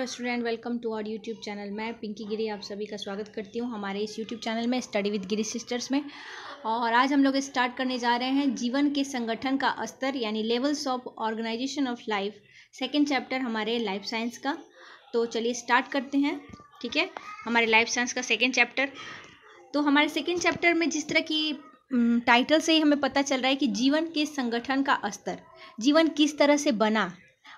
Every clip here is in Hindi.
hello student welcome to our YouTube channel मैं पिंकी गिरी आप सभी का स्वागत करती हूँ हमारे इस यूट्यूब चैनल में स्टडी विद गिरी सिस्टर्स में और आज हम लोग स्टार्ट करने जा रहे हैं जीवन के संगठन का स्तर यानी levels of organisation of life second chapter हमारे लाइफ साइंस का तो चलिए स्टार्ट करते हैं ठीक है हमारे लाइफ साइंस का सेकेंड चैप्टर तो हमारे सेकेंड चैप्टर में जिस तरह की टाइटल से ही हमें पता चल रहा है कि जीवन के संगठन का स्तर जीवन किस तरह से बना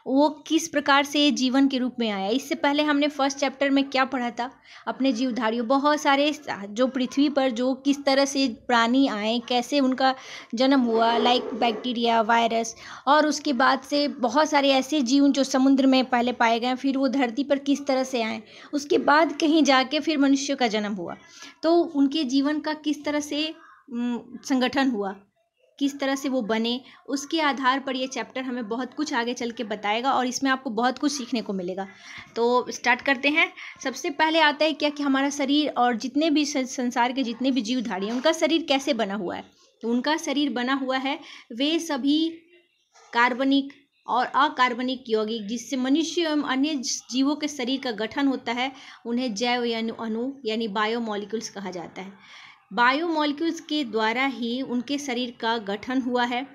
वो किस प्रकार से जीवन के रूप में आया इससे पहले हमने फर्स्ट चैप्टर में क्या पढ़ा था अपने जीवधारियों बहुत सारे जो पृथ्वी पर जो किस तरह से प्राणी आए कैसे उनका जन्म हुआ लाइक बैक्टीरिया वायरस और उसके बाद से बहुत सारे ऐसे जीव जो समुद्र में पहले पाए गए फिर वो धरती पर किस तरह से आए उसके बाद कहीं जाके फिर मनुष्य का जन्म हुआ तो उनके जीवन का किस तरह से संगठन हुआ किस तरह से वो बने उसके आधार पर ये चैप्टर हमें बहुत कुछ आगे चल के बताएगा और इसमें आपको बहुत कुछ सीखने को मिलेगा तो स्टार्ट करते हैं सबसे पहले आता है क्या कि हमारा शरीर और जितने भी संसार के जितने भी जीवधारी हैं उनका शरीर कैसे बना हुआ है तो उनका शरीर बना हुआ है वे सभी कार्बनिक और अकार्बनिक यौगिक जिससे मनुष्य एवं अन्य जीवों के शरीर का गठन होता है उन्हें जैव यानी अनु यानी बायोमोलिक्यूल्स कहा जाता है बायोमोलिक्यूल्स के द्वारा ही उनके शरीर का गठन हुआ है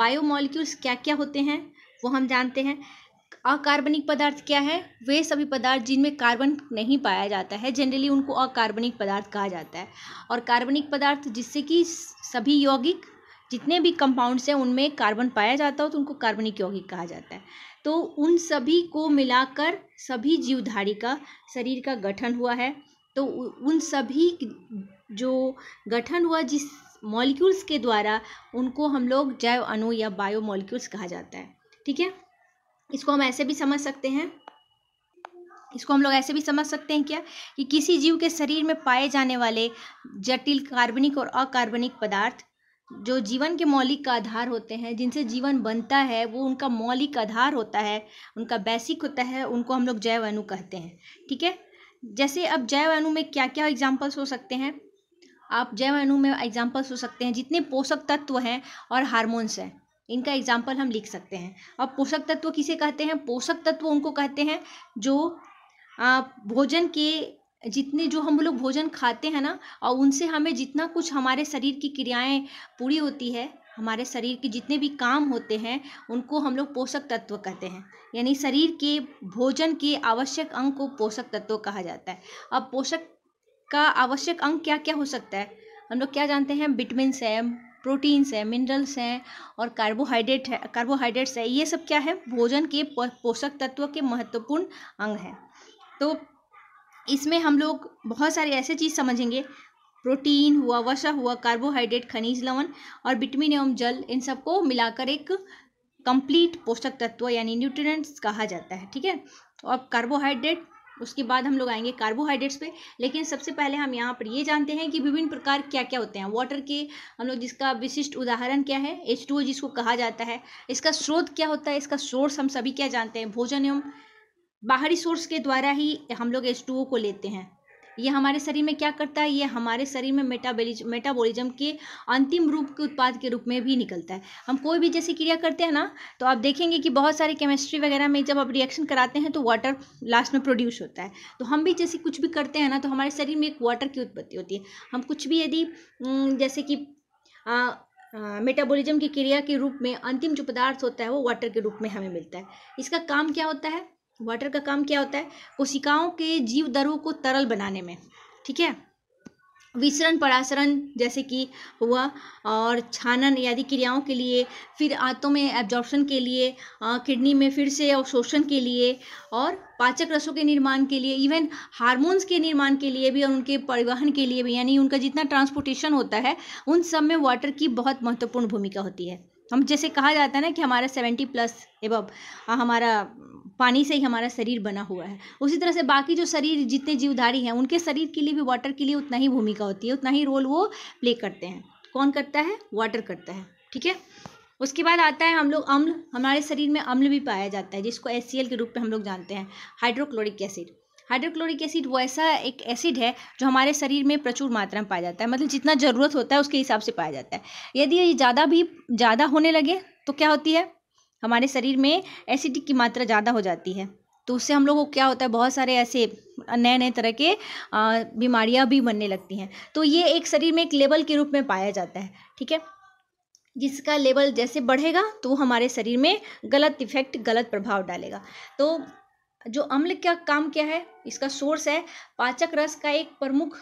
बायोमोलिक्यूल्स क्या क्या होते हैं वो हम जानते हैं अकार्बनिक पदार्थ क्या है वे सभी पदार्थ जिनमें कार्बन नहीं पाया जाता है जनरली उनको अकार्बनिक पदार्थ कहा जाता है और कार्बनिक पदार्थ जिससे कि सभी यौगिक जितने भी कंपाउंड्स हैं उनमें कार्बन पाया जाता हो तो उनको कार्बनिक यौगिक कहा जाता है तो उन सभी को मिलाकर सभी जीवधारी का शरीर का गठन हुआ है तो उन सभी जो गठन हुआ जिस मॉलिक्यूल्स के द्वारा उनको हम लोग जैव अणु या बायो मॉलिक्यूल्स कहा जाता है ठीक है इसको हम ऐसे भी समझ सकते हैं इसको हम लोग ऐसे भी समझ सकते हैं क्या कि किसी जीव के शरीर में पाए जाने वाले जटिल कार्बनिक और अकार्बनिक पदार्थ जो जीवन के मौलिक का आधार होते हैं जिनसे जीवन बनता है वो उनका मौलिक आधार होता है उनका बेसिक होता है उनको हम लोग जैव अणु कहते हैं ठीक है जैसे अब जैव अणु में क्या क्या एग्जाम्पल्स हो सकते हैं आप जैव अणु में एग्जाम्पल्स हो सकते हैं जितने पोषक तत्व हैं और हार्मोन्स हैं इनका एग्जाम्पल हम लिख सकते हैं अब पोषक तत्व किसे कहते हैं पोषक तत्व उनको कहते हैं जो भोजन के जितने जो हम लोग भोजन खाते हैं ना और उनसे हमें जितना कुछ हमारे शरीर की क्रियाएं पूरी होती है हमारे शरीर के जितने भी काम होते हैं उनको हम लोग पोषक तत्व कहते हैं यानी शरीर के भोजन के आवश्यक अंग को पोषक तत्व कहा जाता है अब पोषक का आवश्यक अंग क्या क्या हो सकता है हम लोग क्या जानते हैं विटमिनस है प्रोटीन्स है मिनरल्स हैं और कार्बोहाइड्रेट है कार्बोहाइड्रेट्स है ये सब क्या है भोजन के पोषक तत्व के महत्वपूर्ण अंग हैं तो इसमें हम लोग बहुत सारे ऐसे चीज़ समझेंगे प्रोटीन हुआ वसा हुआ कार्बोहाइड्रेट खनिज लवण और विटमिन एवं जल इन सबको मिलाकर एक कंप्लीट पोषक तत्व यानी न्यूट्रिएंट्स कहा जाता है ठीक है और तो कार्बोहाइड्रेट उसके बाद हम लोग आएंगे कार्बोहाइड्रेट्स पे लेकिन सबसे पहले हम यहाँ पर ये जानते हैं कि विभिन्न प्रकार क्या क्या होते हैं वाटर के हम लोग जिसका विशिष्ट उदाहरण क्या है एच टू जिसको कहा जाता है इसका स्रोत क्या होता है इसका सोर्स हम सभी क्या जानते हैं भोजन एवं बाहरी सोर्स के द्वारा ही हम लोग एच टू ओ को लेते हैं ये हमारे शरीर में क्या करता है ये हमारे शरीर में मेटाबोलिज मेटाबोलिज्म के अंतिम रूप के उत्पाद के रूप में भी निकलता है हम कोई भी जैसे क्रिया करते हैं ना तो आप देखेंगे कि बहुत सारे केमिस्ट्री वगैरह में जब आप रिएक्शन कराते हैं तो वाटर लास्ट में प्रोड्यूस होता है तो हम भी जैसे कुछ भी करते हैं ना तो हमारे शरीर में एक वाटर की उत्पत्ति होती है हम कुछ भी यदि जैसे कि मेटाबोलिज्म की क्रिया के रूप में अंतिम जो पदार्थ होता है वो वाटर के रूप में हमें मिलता है इसका काम क्या होता है वाटर का काम क्या होता है कोशिकाओं के जीव दरों को तरल बनाने में ठीक है विसरण परासरण जैसे कि हुआ और छानन आदि क्रियाओं के लिए फिर आंतों में एब्जॉर्प्शन के लिए किडनी में फिर से अवशोषण के लिए और पाचक रसों के निर्माण के लिए इवन हार्मोन्स के निर्माण के लिए भी और उनके परिवहन के लिए भी यानी उनका जितना ट्रांसपोर्टेशन होता है उन सब में वाटर की बहुत महत्वपूर्ण भूमिका होती है हम जैसे कहा जाता है ना कि हमारा सेवेंटी प्लस एबव हमारा पानी से ही हमारा शरीर बना हुआ है उसी तरह से बाकी जो शरीर जितने जीवधारी हैं उनके शरीर के लिए भी वाटर के लिए उतना ही भूमिका होती है उतना ही रोल वो प्ले करते हैं कौन करता है वाटर करता है ठीक है उसके बाद आता है हम लोग अम्ल हमारे शरीर में अम्ल भी पाया जाता है जिसको एस के रूप में हम लोग जानते हैं हाइड्रोक्लोरिक एसिड हाइड्रोक्लोरिक एसिड वो ऐसा एक एसिड है जो हमारे शरीर में प्रचुर मात्रा में पाया जाता है मतलब जितना ज़रूरत होता है उसके हिसाब से पाया जाता है यदि ये ज़्यादा भी ज़्यादा होने लगे तो क्या होती है हमारे शरीर में एसिडिक की मात्रा ज़्यादा हो जाती है तो उससे हम लोगों को क्या होता है बहुत सारे ऐसे नए नए तरह के बीमारियां भी बनने लगती हैं तो ये एक शरीर में एक लेवल के रूप में पाया जाता है ठीक है जिसका लेवल जैसे बढ़ेगा तो हमारे शरीर में गलत इफेक्ट गलत प्रभाव डालेगा तो जो अम्ल का काम क्या है इसका सोर्स है पाचक रस का एक प्रमुख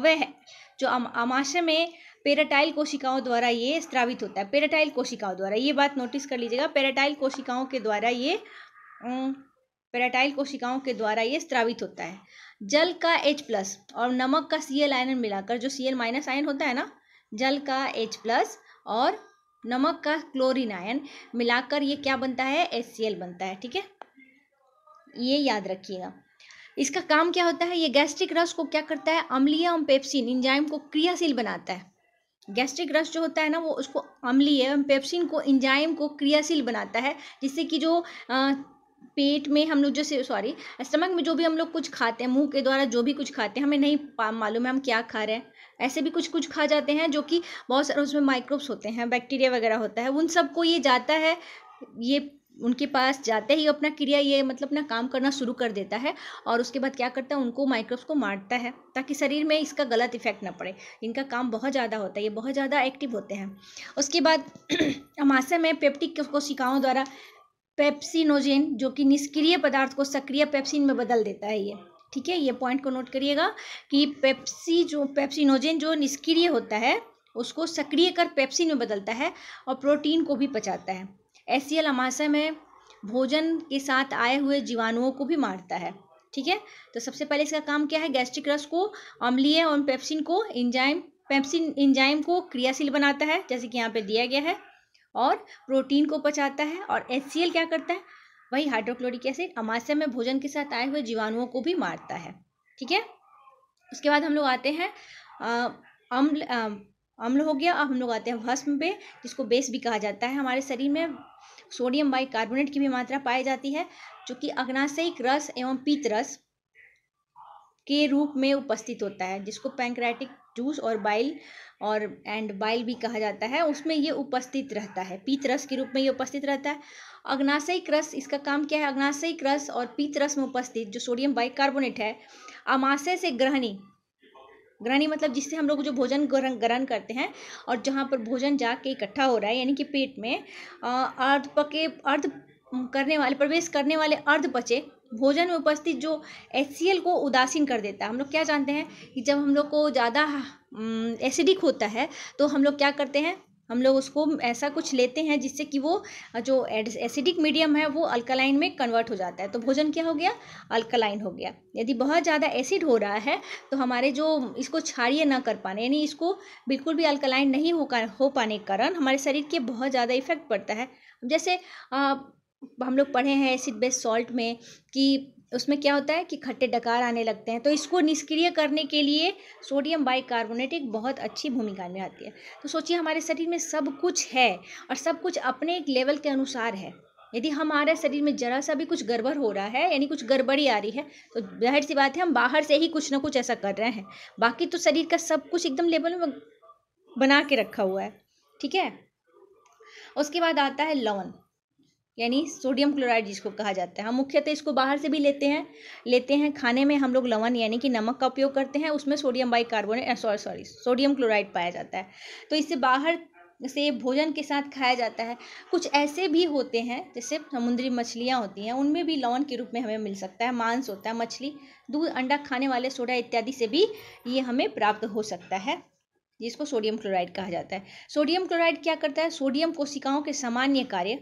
अवय है जो आमाशय में पेराटाइल कोशिकाओं द्वारा ये स्त्रावित होता है पेराटाइल कोशिकाओं द्वारा ये बात नोटिस कर लीजिएगा पेराटाइल कोशिकाओं के द्वारा ये पेराटाइल कोशिकाओं के द्वारा ये स्त्रावित होता है जल का H प्लस और नमक का सी एल आयन मिलाकर जो सी एल माइनस आयन होता है ना जल का एच प्लस और नमक का क्लोरीन आयन मिलाकर ये क्या बनता है एच बनता है ठीक है ये याद रखिएगा इसका काम क्या होता है ये गैस्ट्रिक रस को क्या करता है अम्लीय पेप्सिन इंजाइम को क्रियाशील बनाता है गैस्ट्रिक रस जो होता है ना वो उसको अम्लीय एवं पेप्सिन को इंजाइम को क्रियाशील बनाता है जिससे कि जो आ, पेट में हम लोग जैसे सॉरी स्टमक में जो भी हम लोग कुछ खाते हैं मुंह के द्वारा जो भी कुछ खाते हैं हमें नहीं मालूम है हम क्या खा रहे हैं ऐसे भी कुछ कुछ खा जाते हैं जो कि बहुत सारे उसमें माइक्रोब्स होते हैं बैक्टीरिया वगैरह होता है उन सबको ये जाता है ये उनके पास जाते ही अपना क्रिया ये मतलब अपना काम करना शुरू कर देता है और उसके बाद क्या करता है उनको माइक्रोब्स को मारता है ताकि शरीर में इसका गलत इफेक्ट ना पड़े इनका काम बहुत ज़्यादा होता है ये बहुत ज़्यादा एक्टिव होते हैं उसके बाद अमाशय में पेप्टिक कोशिकाओं द्वारा पेप्सिनोजेन जो कि निष्क्रिय पदार्थ को सक्रिय पेप्सिन में बदल देता है ये ठीक है ये पॉइंट को नोट करिएगा कि पेप्सी जो पेप्सिनोजेन जो निष्क्रिय होता है उसको सक्रिय कर पेप्सिन में बदलता है और प्रोटीन को भी पचाता है एस सी में भोजन के साथ आए हुए जीवाणुओं को भी मारता है ठीक है तो सबसे पहले इसका काम क्या है गैस्ट्रिक रस को अम्लीय और पेप्सिन को इंजाइम पेप्सिन इंजाइम को क्रियाशील बनाता है जैसे कि यहाँ पे दिया गया है और प्रोटीन को पचाता है और एच क्या करता है वही हाइड्रोक्लोरिक एसिड अमाशय में भोजन के साथ आए हुए जीवाणुओं को भी मारता है ठीक है उसके बाद हम लोग आते हैं अम्ल अम्ल हो गया अब हम लोग आते हैं भस्म पे जिसको बेस भी कहा जाता है हमारे शरीर में सोडियम बाई कार्बोनेट की भी मात्रा पाई जाती है जो कि अग्नाशयिक रस एवं पीत रस के रूप में उपस्थित होता है जिसको पैंक्रेटिक जूस और बाइल और एंड बाइल भी कहा जाता है उसमें ये उपस्थित रहता है पीत रस के रूप में ये उपस्थित रहता है अग्नाशयिक रस इसका काम क्या है अग्नाशयिक रस और पीत रस में उपस्थित जो सोडियम बाइकार्बोनेट है अमाशय से ग्रहणी ग्रहणी मतलब जिससे हम लोग जो भोजन ग्रहण करते हैं और जहाँ पर भोजन जाके इकट्ठा हो रहा है यानी कि पेट में अर्ध पके अर्ध करने वाले प्रवेश करने वाले अर्ध पचे भोजन में उपस्थित जो एच को उदासीन कर देता है हम लोग क्या जानते हैं कि जब हम लोग को ज़्यादा हम्म, एसिडिक होता है तो हम लोग क्या करते हैं हम लोग उसको ऐसा कुछ लेते हैं जिससे कि वो जो एसिडिक मीडियम है वो अल्कलाइन में कन्वर्ट हो जाता है तो भोजन क्या हो गया अल्कलाइन हो गया यदि बहुत ज़्यादा एसिड हो रहा है तो हमारे जो इसको क्षारिय ना कर पाने यानी इसको बिल्कुल भी अल्कलाइन नहीं हो हो पाने के कारण हमारे शरीर के बहुत ज़्यादा इफेक्ट पड़ता है जैसे आ, हम लोग पढ़े हैं एसिड बेस सॉल्ट में कि उसमें क्या होता है कि खट्टे डकार आने लगते हैं तो इसको निष्क्रिय करने के लिए सोडियम बाइकार्बोनेट एक बहुत अच्छी भूमिका निभाती है तो सोचिए हमारे शरीर में सब कुछ है और सब कुछ अपने एक लेवल के अनुसार है यदि हमारे शरीर में जरा सा भी कुछ गड़बड़ हो रहा है यानी कुछ गड़बड़ी आ रही है तो जाहिर सी बात है हम बाहर से ही कुछ ना कुछ ऐसा कर रहे हैं बाकी तो शरीर का सब कुछ एकदम लेवल में बना के रखा हुआ है ठीक है उसके बाद आता है लॉन यानी सोडियम क्लोराइड जिसको कहा जाता है हम मुख्यतः इसको बाहर से भी लेते हैं लेते हैं खाने में हम लोग लवन यानी कि नमक का उपयोग करते हैं उसमें sodium bicarbonate sorry sorry sodium chloride पाया जाता है तो इससे बाहर से भोजन के साथ खाया जाता है कुछ ऐसे भी होते हैं जैसे समुद्री मछलियाँ होती हैं उनमें भी लवन के रूप में हमें मिल सकता है मांस होता है मछली दूध अंडा खाने वाले सोडा इत्यादि से भी ये हमें प्राप्त हो सकता है जिसको सोडियम क्लोराइड कहा जाता है सोडियम क्लोराइड क्या करता है सोडियम कोशिकाओं के सामान्य कार्य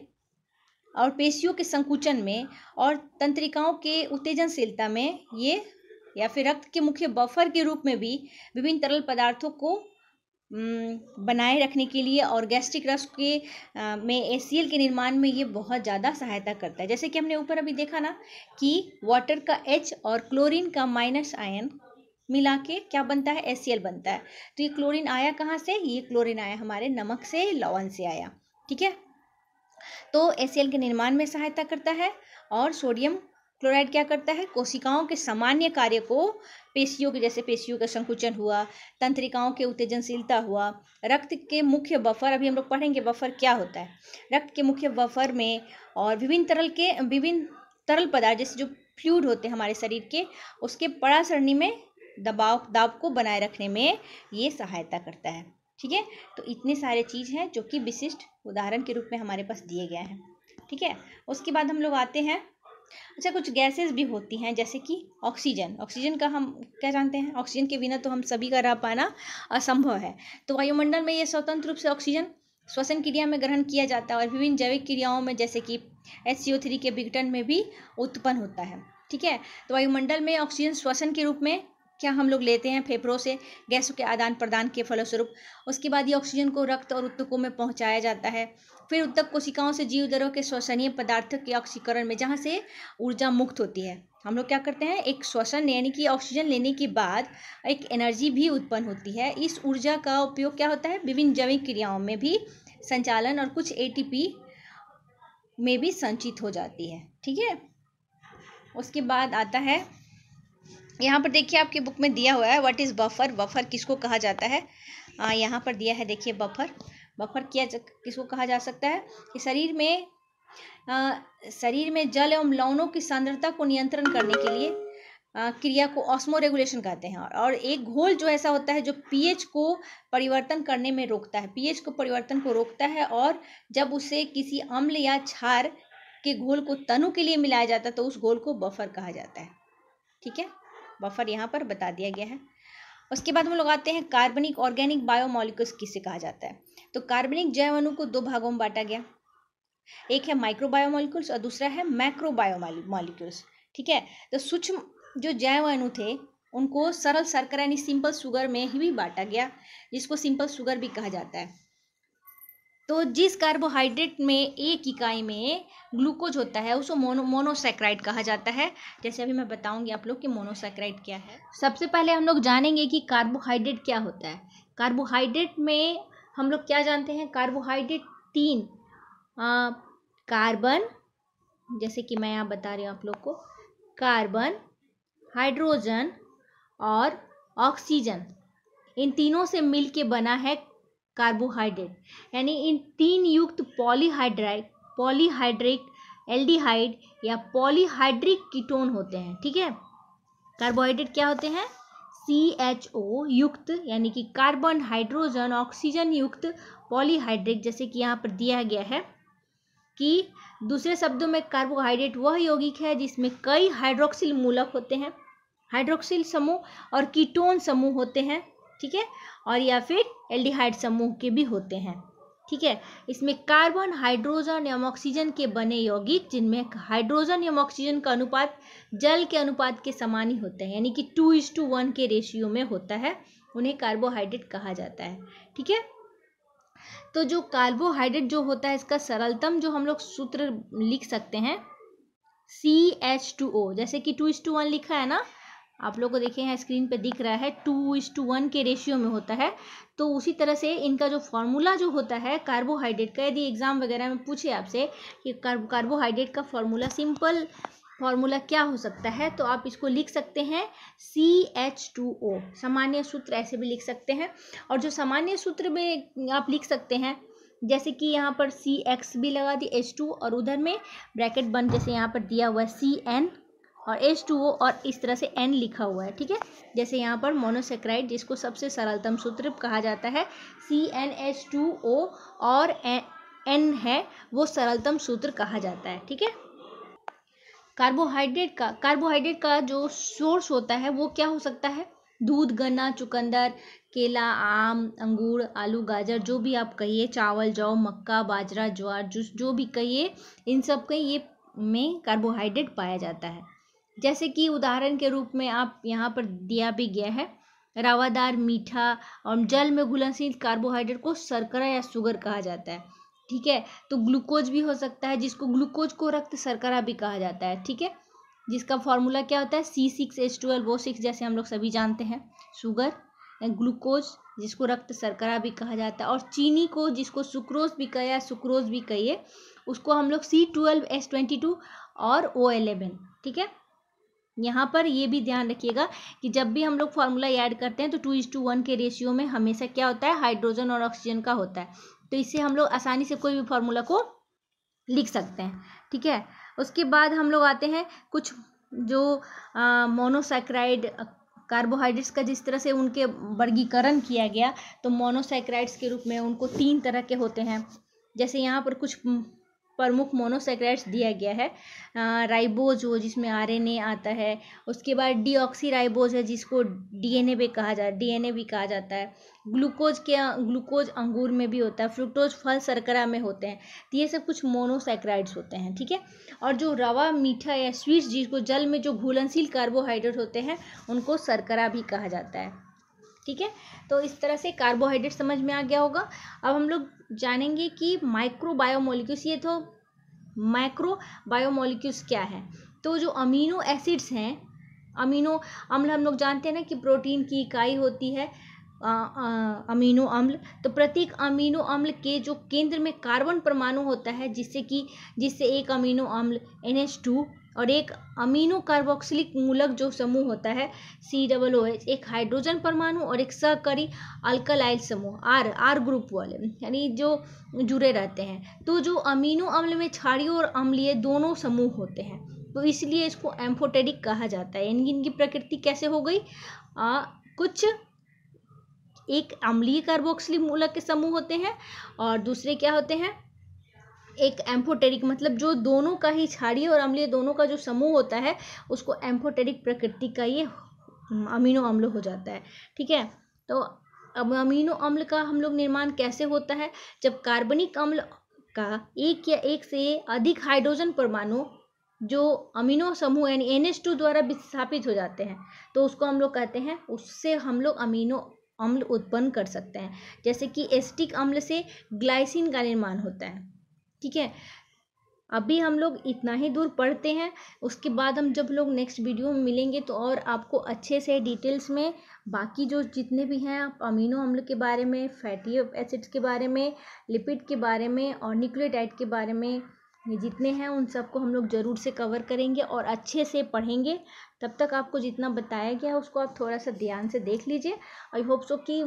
और पेशियों के संकुचन में और तंत्रिकाओं के उत्तेजनशीलता में ये या फिर रक्त के मुख्य बफर के रूप में भी विभिन्न तरल पदार्थों को बनाए रखने के लिए और गैस्ट्रिक रस के आ, में एसीएल के निर्माण में ये बहुत ज़्यादा सहायता करता है जैसे कि हमने ऊपर अभी देखा ना कि वाटर का एच और क्लोरीन का माइनस आयन मिला के क्या बनता है एसीएल बनता है तो ये क्लोरीन आया कहाँ से ये क्लोरीन आया हमारे नमक से लवन से आया ठीक है तो एसीएल के निर्माण में सहायता करता है और सोडियम क्लोराइड क्या करता है कोशिकाओं के सामान्य कार्य को पेशियों के जैसे पेशियों का संकुचन हुआ तंत्रिकाओं के उत्तेजनशीलता हुआ रक्त के मुख्य बफर अभी हम लोग पढ़ेंगे बफर क्या होता है रक्त के मुख्य बफर में और विभिन्न तरल के विभिन्न तरल पदार्थ जैसे जो फ्लूड होते हैं हमारे शरीर के उसके पड़ा सरणी में दबाव दाब को बनाए रखने में ये सहायता करता है ठीक है तो इतने सारे चीज़ हैं जो कि विशिष्ट उदाहरण के रूप में हमारे पास दिए गए हैं ठीक है उसके बाद हम लोग आते हैं अच्छा कुछ गैसेस भी होती हैं जैसे कि ऑक्सीजन ऑक्सीजन का हम क्या जानते हैं ऑक्सीजन के बिना तो हम सभी का रह पाना असंभव है तो वायुमंडल में ये स्वतंत्र रूप से ऑक्सीजन श्वसन क्रिया में ग्रहण किया जाता है और विभिन्न जैविक क्रियाओं में जैसे कि एच के विघटन में भी उत्पन्न होता है ठीक है तो वायुमंडल में ऑक्सीजन श्वसन के रूप में क्या हम लोग लेते हैं फेफड़ों से गैसों के आदान प्रदान के फलस्वरूप उसके बाद ये ऑक्सीजन को रक्त और उत्तकों में पहुंचाया जाता है फिर उत्तक कोशिकाओं से जीव दरों के श्वसनीय पदार्थ के ऑक्सीकरण में जहाँ से ऊर्जा मुक्त होती है हम लोग क्या करते हैं एक श्वसन यानी कि ऑक्सीजन लेने के बाद एक एनर्जी भी उत्पन्न होती है इस ऊर्जा का उपयोग क्या होता है विभिन्न जैविक क्रियाओं में भी संचालन और कुछ ए में भी संचित हो जाती है ठीक है उसके बाद आता है यहाँ पर देखिए आपके बुक में दिया हुआ है व्हाट इज़ बफर बफर किसको कहा जाता है यहाँ पर दिया है देखिए बफर बफर किया किसको कहा जा सकता है कि शरीर में आ, शरीर में जल एवं लौनों की सांद्रता को नियंत्रण करने के लिए आ, क्रिया को ऑस्मो रेगुलेशन कहते हैं और एक घोल जो ऐसा होता है जो पीएच को परिवर्तन करने में रोकता है पीएच को परिवर्तन को रोकता है और जब उसे किसी अम्ल या क्षार के घोल को तनु के लिए मिलाया जाता है तो उस घोल को बफर कहा जाता है ठीक है बफर यहाँ पर बता दिया गया है उसके बाद हम लोग आते हैं कार्बनिक ऑर्गेनिक बायोमोलिकुल्स किसे कहा जाता है तो कार्बनिक जैव अणु को दो भागों में बांटा गया एक है माइक्रो बायोमोलिकल्स और दूसरा है मैक्रोबायोमोलिकुल्स ठीक है तो सूक्ष्म जो जैव अणु थे उनको सरल शर्करा यानी सिंपल शुगर में ही भी बांटा गया जिसको सिंपल शुगर भी कहा जाता है तो जिस कार्बोहाइड्रेट में एक इकाई में ग्लूकोज होता है उसको मोनो मोनोसेक्राइड कहा जाता है जैसे अभी मैं बताऊंगी आप लोग कि मोनोसेक्राइड क्या है सबसे पहले हम लोग जानेंगे कि कार्बोहाइड्रेट क्या होता है कार्बोहाइड्रेट में हम लोग क्या जानते हैं कार्बोहाइड्रेट तीन आ, कार्बन जैसे कि मैं यहाँ बता रही हूँ आप लोग को कार्बन हाइड्रोजन और ऑक्सीजन इन तीनों से मिल के बना है कार्बोहाइड्रेट यानी इन तीन युक्त पॉलीहाइड्राइट पॉलीहाइड्रिक एल्डिहाइड या पॉलीहाइड्रिक कीटोन होते हैं ठीक है कार्बोहाइड्रेट क्या होते हैं सी एच ओ युक्त यानी कि कार्बन हाइड्रोजन ऑक्सीजन युक्त पॉलीहाइड्रेट जैसे कि यहाँ पर दिया गया है कि दूसरे शब्दों में कार्बोहाइड्रेट वह यौगिक है जिसमें कई हाइड्रोक्सिल मूलक होते हैं हाइड्रोक्सिल समूह और कीटोन समूह होते हैं ठीक है और या फिर एल्डिहाइड समूह के भी होते हैं ठीक है इसमें कार्बन हाइड्रोजन एवं ऑक्सीजन के बने यौगिक जिनमें हाइड्रोजन एवं ऑक्सीजन का अनुपात जल के अनुपात के समान ही होता है यानी कि टू इज टू वन के रेशियो में होता है उन्हें कार्बोहाइड्रेट कहा जाता है ठीक है तो जो कार्बोहाइड्रेट जो होता है इसका सरलतम जो हम लोग सूत्र लिख सकते हैं सी एच टू ओ जैसे कि टू इज टू वन लिखा है ना आप लोग को देखे यहाँ स्क्रीन पे दिख रहा है टू इज टू वन के रेशियो में होता है तो उसी तरह से इनका जो फॉर्मूला जो होता है कार्बोहाइड्रेट का यदि एग्ज़ाम वगैरह में पूछे आपसे कि कार्बोहाइड्रेट का फॉर्मूला सिंपल फॉर्मूला क्या हो सकता है तो आप इसको लिख सकते हैं सी एच टू ओ सामान्य सूत्र ऐसे भी लिख सकते हैं और जो सामान्य सूत्र में आप लिख सकते हैं जैसे कि यहाँ पर सी एक्स भी लगा दी एच टू और उधर में ब्रैकेट बंद जैसे यहाँ पर दिया हुआ है सी एन और एच टू ओ और इस तरह से एन लिखा हुआ है ठीक है जैसे यहाँ पर मोनोसेक्राइड जिसको सबसे सरलतम सूत्र कहा जाता है C N H two O और एन है वो सरलतम सूत्र कहा जाता है ठीक है कार्बोहाइड्रेट का कार्बोहाइड्रेट का जो सोर्स होता है वो क्या हो सकता है दूध गन्ना चुकंदर केला आम अंगूर आलू गाजर जो भी आप कहिए चावल जौ मक्का बाजरा ज्वार जूस जो भी कहिए इन सब के ये में कार्बोहाइड्रेट पाया जाता है जैसे कि उदाहरण के रूप में आप यहाँ पर दिया भी गया है रावादार मीठा और जल में घुलनशील कार्बोहाइड्रेट को शर्करा या शुगर कहा जाता है ठीक है तो ग्लूकोज भी हो सकता है जिसको ग्लूकोज को रक्त शर्करा भी कहा जाता है ठीक है जिसका फॉर्मूला क्या होता है C six H twelve O six जैसे हम लोग सभी जानते हैं शुगर ग्लूकोज जिसको रक्त शर्करा भी कहा जाता है और चीनी को जिसको सुक्रोज भी कहे या सुक्रोज भी कहिए उसको हम लोग C twelve S twenty two और ओ एलेवन ठीक है यहाँ पर ये भी ध्यान रखिएगा कि जब भी हम लोग फार्मूला ऐड करते हैं तो टू इज टू वन के रेशियो में हमेशा क्या होता है हाइड्रोजन और ऑक्सीजन का होता है तो इससे हम लोग आसानी से कोई भी फार्मूला को लिख सकते हैं ठीक है उसके बाद हम लोग आते हैं कुछ जो मोनोसाइक्राइड कार्बोहाइड्रेट्स का जिस तरह से उनके वर्गीकरण किया गया तो मोनोसाइक्राइड्स के रूप में उनको तीन तरह के होते हैं जैसे यहाँ पर कुछ प्रमुख मोनोसेक्राइड्स दिया गया है राइबोज वो जिसमें आरएनए आता है उसके बाद डी राइबोज है जिसको डीएनए भी कहा जाता है डीएनए भी कहा जाता है ग्लूकोज के ग्लूकोज अंगूर में भी होता है फ्रुक्टोज फल सरकरा में होते हैं तो ये सब कुछ मोनोसेक्राइड्स होते हैं ठीक है और जो रवा मीठा या स्वीट्स जिसको जल में जो घुलनशील कार्बोहाइड्रेट होते हैं उनको सरकरा भी कहा जाता है ठीक है तो इस तरह से कार्बोहाइड्रेट समझ में आ गया होगा अब हम लोग जानेंगे कि माइक्रो बायोमोलिक्यूल्स ये तो माइक्रो बायोमोलिक्यूल्स क्या है तो जो अमीनो एसिड्स हैं अमीनो अम्ल हम लोग जानते हैं ना कि प्रोटीन की इकाई होती है आ, आ, अमीनो अम्ल तो प्रत्येक अमीनो अम्ल के जो केंद्र में कार्बन परमाणु होता है जिससे कि जिससे एक अमीनो अम्ल एन एच टू और एक अमीनो कार्बोक्सिलिक मूलक जो समूह होता है सी डबल ओ एच एक हाइड्रोजन परमाणु और एक सहकारी अल्कलाइल समूह आर आर ग्रुप वाले यानी जो जुड़े रहते हैं तो जो अमीनो अम्ल में क्षारीय और अम्लीय दोनों समूह होते हैं तो इसलिए इसको एम्फोटेडिक कहा जाता है यानी इनकी प्रकृति कैसे हो गई आ, कुछ एक अम्लीय कार्बोक्सिलिक मूलक के समूह होते हैं और दूसरे क्या होते हैं एक एम्फोटेरिक मतलब जो दोनों का ही छाड़ी और अम्लीय दोनों का जो समूह होता है उसको एम्फोटेरिक प्रकृति का ये अमीनो अम्ल हो जाता है ठीक है तो अब अमीनो अम्ल का हम लोग निर्माण कैसे होता है जब कार्बनिक अम्ल का एक या एक से अधिक हाइड्रोजन परमाणु जो अमीनो समूह यानी एन एस टू द्वारा विस्थापित हो जाते हैं तो उसको हम लोग कहते हैं उससे हम लोग अमीनो अम्ल उत्पन्न कर सकते हैं जैसे कि एस्टिक अम्ल से ग्लाइसिन का निर्माण होता है ठीक है अभी हम लोग इतना ही दूर पढ़ते हैं उसके बाद हम जब लोग नेक्स्ट वीडियो में मिलेंगे तो और आपको अच्छे से डिटेल्स में बाकी जो जितने भी हैं आप अमीनो अम्ल के बारे में फैटी एसिड्स के बारे में लिपिड के बारे में और न्यूक्लियोटाइड के बारे में ये जितने हैं उन सबको हम लोग ज़रूर से कवर करेंगे और अच्छे से पढ़ेंगे तब तक आपको जितना बताया गया है उसको आप थोड़ा सा ध्यान से देख लीजिए आई होप सो कि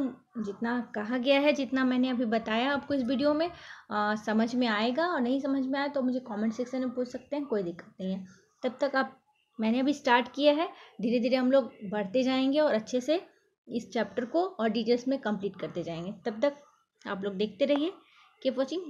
जितना कहा गया है जितना मैंने अभी बताया आपको इस वीडियो में आ, समझ में आएगा और नहीं समझ में आया तो मुझे कमेंट सेक्शन में पूछ सकते हैं कोई दिक्कत नहीं है तब तक आप मैंने अभी स्टार्ट किया है धीरे धीरे हम लोग बढ़ते जाएंगे और अच्छे से इस चैप्टर को और डिटेल्स में कम्प्लीट करते जाएंगे तब तक आप लोग देखते रहिए कीप वॉचिंग